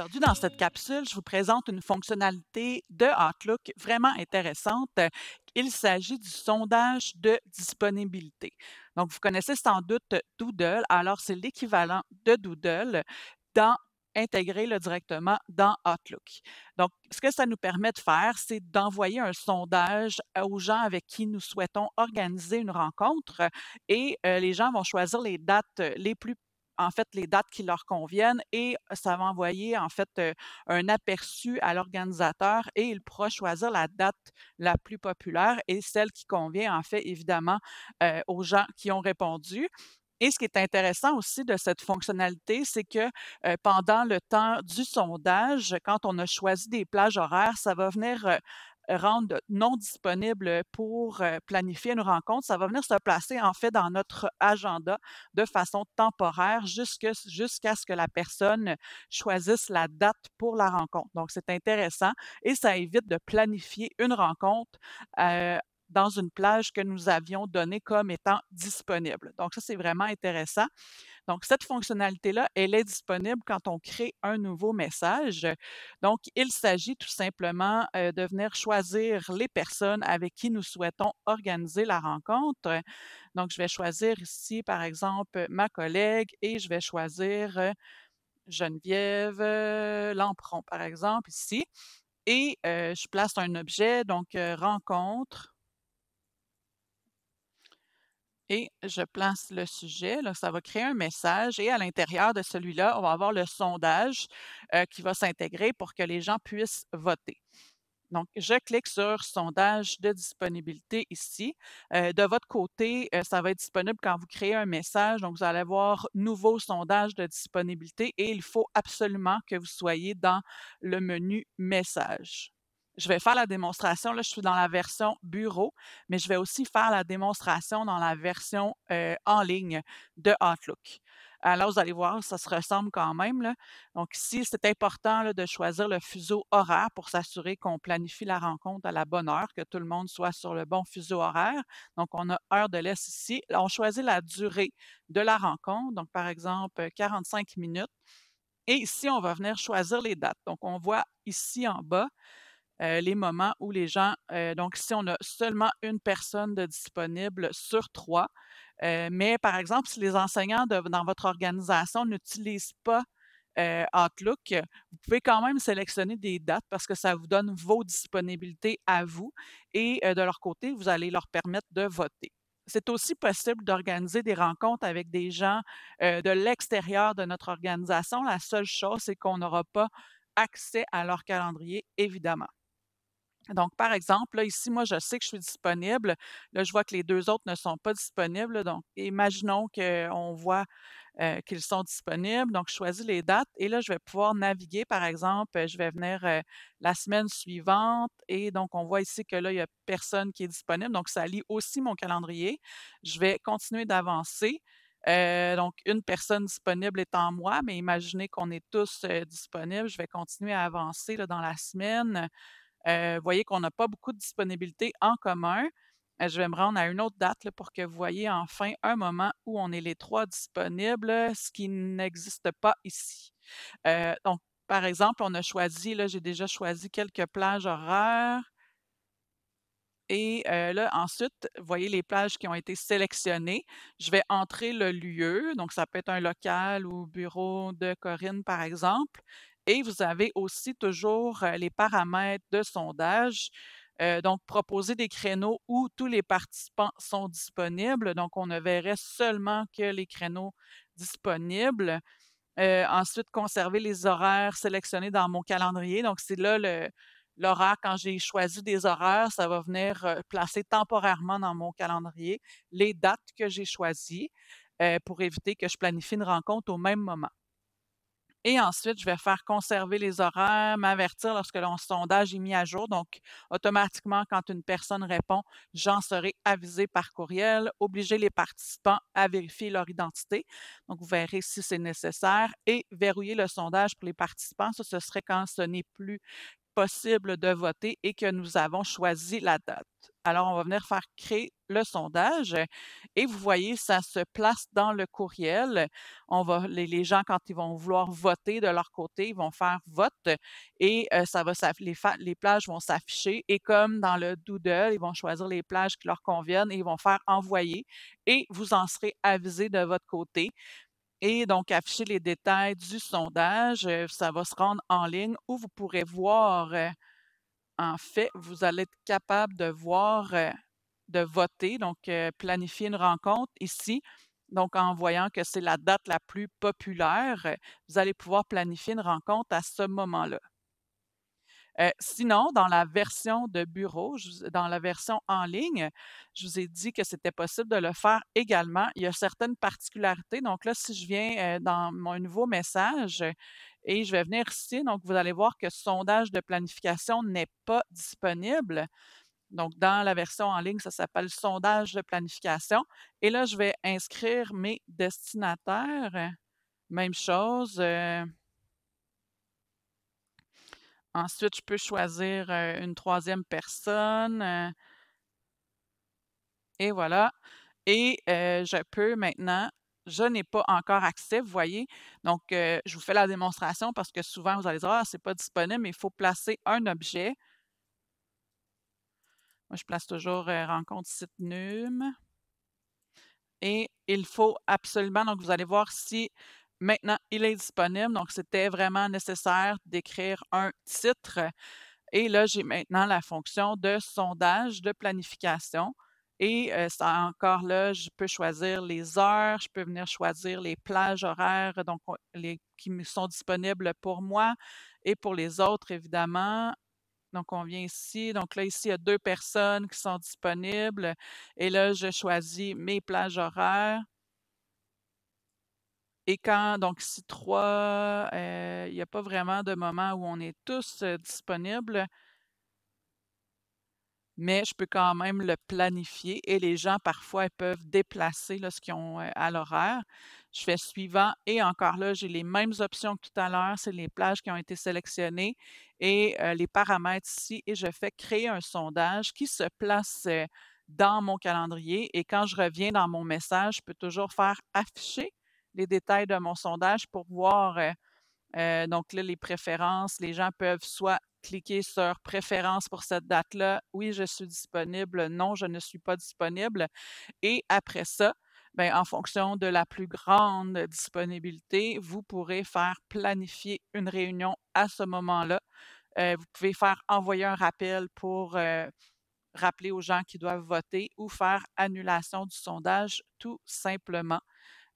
Aujourd'hui, dans cette capsule, je vous présente une fonctionnalité de Outlook vraiment intéressante. Il s'agit du sondage de disponibilité. Donc, vous connaissez sans doute Doodle. Alors, c'est l'équivalent de Doodle dans intégrer-le directement dans Outlook. Donc, ce que ça nous permet de faire, c'est d'envoyer un sondage aux gens avec qui nous souhaitons organiser une rencontre et euh, les gens vont choisir les dates euh, les plus en fait les dates qui leur conviennent et ça va envoyer en fait euh, un aperçu à l'organisateur et il pourra choisir la date la plus populaire et celle qui convient en fait évidemment euh, aux gens qui ont répondu. Et ce qui est intéressant aussi de cette fonctionnalité, c'est que euh, pendant le temps du sondage, quand on a choisi des plages horaires, ça va venir rendre non disponible pour euh, planifier une rencontre. Ça va venir se placer en fait dans notre agenda de façon temporaire jusqu'à ce que la personne choisisse la date pour la rencontre. Donc, c'est intéressant et ça évite de planifier une rencontre euh, dans une plage que nous avions donnée comme étant disponible. Donc, ça, c'est vraiment intéressant. Donc, cette fonctionnalité-là, elle est disponible quand on crée un nouveau message. Donc, il s'agit tout simplement euh, de venir choisir les personnes avec qui nous souhaitons organiser la rencontre. Donc, je vais choisir ici, par exemple, ma collègue et je vais choisir euh, Geneviève euh, Lampron, par exemple, ici. Et je place un objet, donc rencontre et je place le sujet. ça va créer un message et à l'intérieur de celui-là, on va avoir le sondage euh, qui va s'intégrer pour que les gens puissent voter. Donc, je clique sur sondage de disponibilité ici. Euh, de votre côté, euh, ça va être disponible quand vous créez un message. Donc, vous allez voir nouveau sondage de disponibilité et il faut absolument que vous soyez dans le menu message je vais faire la démonstration. Là, je suis dans la version bureau, mais je vais aussi faire la démonstration dans la version euh, en ligne de Outlook. Alors, vous allez voir, ça se ressemble quand même. Là. Donc, ici, c'est important de choisir le fuseau horaire pour s'assurer qu'on planifie la rencontre à la bonne heure, que tout le monde soit sur le bon fuseau horaire. Donc, on a heure de l'Est ici. On choisit la durée de la rencontre. Donc, par exemple, 45 minutes. Et ici, on va venir choisir les dates. Donc, on voit ici en bas euh, les moments où les gens, euh, donc si on a seulement une personne de disponible sur trois, euh, mais par exemple, si les enseignants dans votre organisation n'utilisent pas Outlook, vous pouvez quand même sélectionner des dates parce que ça vous donne vos disponibilités à vous et de leur côté, vous allez leur permettre de voter. C'est aussi possible d'organiser des rencontres avec des gens de l'extérieur de notre organisation. La seule chose, c'est qu'on n'aura pas accès à leur calendrier, évidemment. Donc, par exemple, là, ici, moi, je sais que je suis disponible. Là, je vois que les deux autres ne sont pas disponibles. Donc, imaginons qu'on voit euh, qu'ils sont disponibles. Donc, je choisis les dates et là, je vais pouvoir naviguer. Par exemple, je vais venir euh, la semaine suivante et donc, on voit ici que là, il n'y a personne qui est disponible. Donc, ça lit aussi mon calendrier. Je vais continuer d'avancer. Euh, donc, une personne disponible étant moi, mais imaginez qu'on est tous disponibles. Je vais continuer à avancer dans la semaine. Euh, vous voyez qu'on n'a pas beaucoup de disponibilité en commun. Euh, je vais me rendre à une autre date pour que vous voyez enfin un moment où on est les trois disponibles, ce qui n'existe pas ici. Euh, donc, par exemple, on a choisi, là, j'ai déjà choisi quelques plages horaires. Et là, ensuite, vous voyez les plages qui ont été sélectionnées. Je vais entrer le lieu, donc ça peut être un local ou bureau de Corinne, par exemple vous avez aussi toujours les paramètres de sondage. donc, proposer des créneaux où tous les participants sont disponibles. Donc, on ne verrait seulement que les créneaux disponibles. ensuite, conserver les horaires sélectionnés dans mon calendrier. Donc, c'est là l'horaire. Quand j'ai choisi des horaires, ça va venir placer temporairement dans mon calendrier les dates que j'ai choisies pour éviter que je planifie une rencontre au même moment. Et ensuite, je vais faire conserver les horaires, m'avertir lorsque l'on sondage est mis à jour. Donc, automatiquement, quand une personne répond, j'en serai avisé par courriel, obliger les participants à vérifier leur identité. Donc, vous verrez si c'est nécessaire et verrouiller le sondage pour les participants. Ça, ce serait quand ce n'est plus possible de voter et que nous avons choisi la date. Alors, on va venir faire créer le sondage et vous voyez, ça se place dans le courriel. On va, les, gens, quand ils vont vouloir voter de leur côté, ils vont faire vote et euh, ça va, les plages vont s'afficher et comme dans le Doodle, ils vont choisir les plages qui leur conviennent et ils vont faire envoyer et vous en serez avisé de votre côté et donc afficher les détails du sondage. Euh, ça va se rendre en ligne où vous pourrez voir euh, en fait, vous allez être capable de voir, euh, de voter, donc euh, planifier une rencontre ici. Donc, en voyant que c'est la date la plus populaire, euh, vous allez pouvoir planifier une rencontre à ce moment-là. sinon, dans la version de bureau, dans la version en ligne, je vous ai dit que c'était possible de le faire également. Il y a certaines particularités. Donc là, si je viens dans mon nouveau message, et je vais venir ici. Donc, vous allez voir que sondage de planification n'est pas disponible. Donc, dans la version en ligne, ça s'appelle sondage de planification. Et là, je vais inscrire mes destinataires. Même chose. Euh. ensuite, je peux choisir euh, une troisième personne. Euh. et voilà. Et je peux maintenant je n'ai pas encore accès, vous voyez. Donc, euh, je vous fais la démonstration parce que souvent, vous allez dire, ah, n'est pas disponible, mais il faut placer un objet. Moi, je place toujours euh, rencontre site NUM. Et il faut absolument, donc vous allez voir si maintenant il est disponible. Donc, c'était vraiment nécessaire d'écrire un titre. Et là, j'ai maintenant la fonction de sondage de planification. Et encore là, je peux choisir les heures, je peux venir choisir les plages horaires qui sont disponibles pour moi et pour les autres, évidemment. Donc, on vient ici. Donc, là, ici, il y a deux personnes qui sont disponibles. Et là, je choisis mes plages horaires. Et quand, donc, ici, trois, il n'y a pas vraiment de moment où on est tous disponibles mais je peux quand même le planifier et les gens, parfois, peuvent déplacer là, ce qu'ils ont à l'horaire. Je fais suivant et encore là, j'ai les mêmes options que tout à l'heure. C'est les plages qui ont été sélectionnées et les paramètres ici et je fais créer un sondage qui se place dans mon calendrier et quand je reviens dans mon message, je peux toujours faire afficher les détails de mon sondage pour voir. Euh, donc là, les préférences, les gens peuvent soit cliquez sur préférence pour cette date-là. Oui, je suis disponible. Non, je ne suis pas disponible. Et après ça, ben, en fonction de la plus grande disponibilité, vous pourrez faire planifier une réunion à ce moment-là. Euh, vous pouvez faire envoyer un rappel pour euh, rappeler aux gens qui doivent voter ou faire annulation du sondage tout simplement.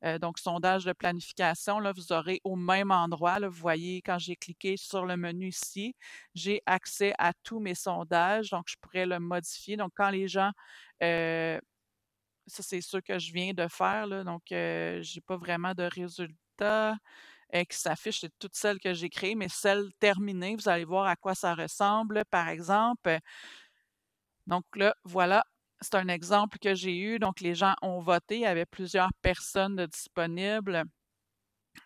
Euh, donc, sondage de planification, là, vous aurez au même endroit, là, vous voyez, quand j'ai cliqué sur le menu ici, j'ai accès à tous mes sondages, donc je pourrais le modifier. Donc, quand les gens euh, ça, c'est ce que je viens de faire. Là. donc, euh, je n'ai pas vraiment de résultats qui s'affichent. C'est toutes celles que j'ai créées, mais celles terminées, vous allez voir à quoi ça ressemble, par exemple. Donc là, voilà c'est un exemple que j'ai eu. Donc, les gens ont voté. Il y avait plusieurs personnes disponibles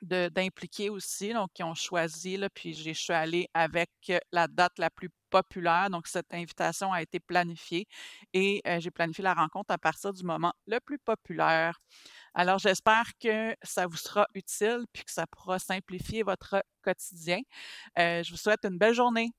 d'impliquer aussi, donc qui ont choisi, puis je suis allée avec euh, la date la plus populaire. Donc, cette invitation a été planifiée et euh, j'ai planifié la rencontre à partir du moment le plus populaire. Alors, j'espère que ça vous sera utile puis que ça pourra simplifier votre quotidien. Euh, je vous souhaite une belle journée.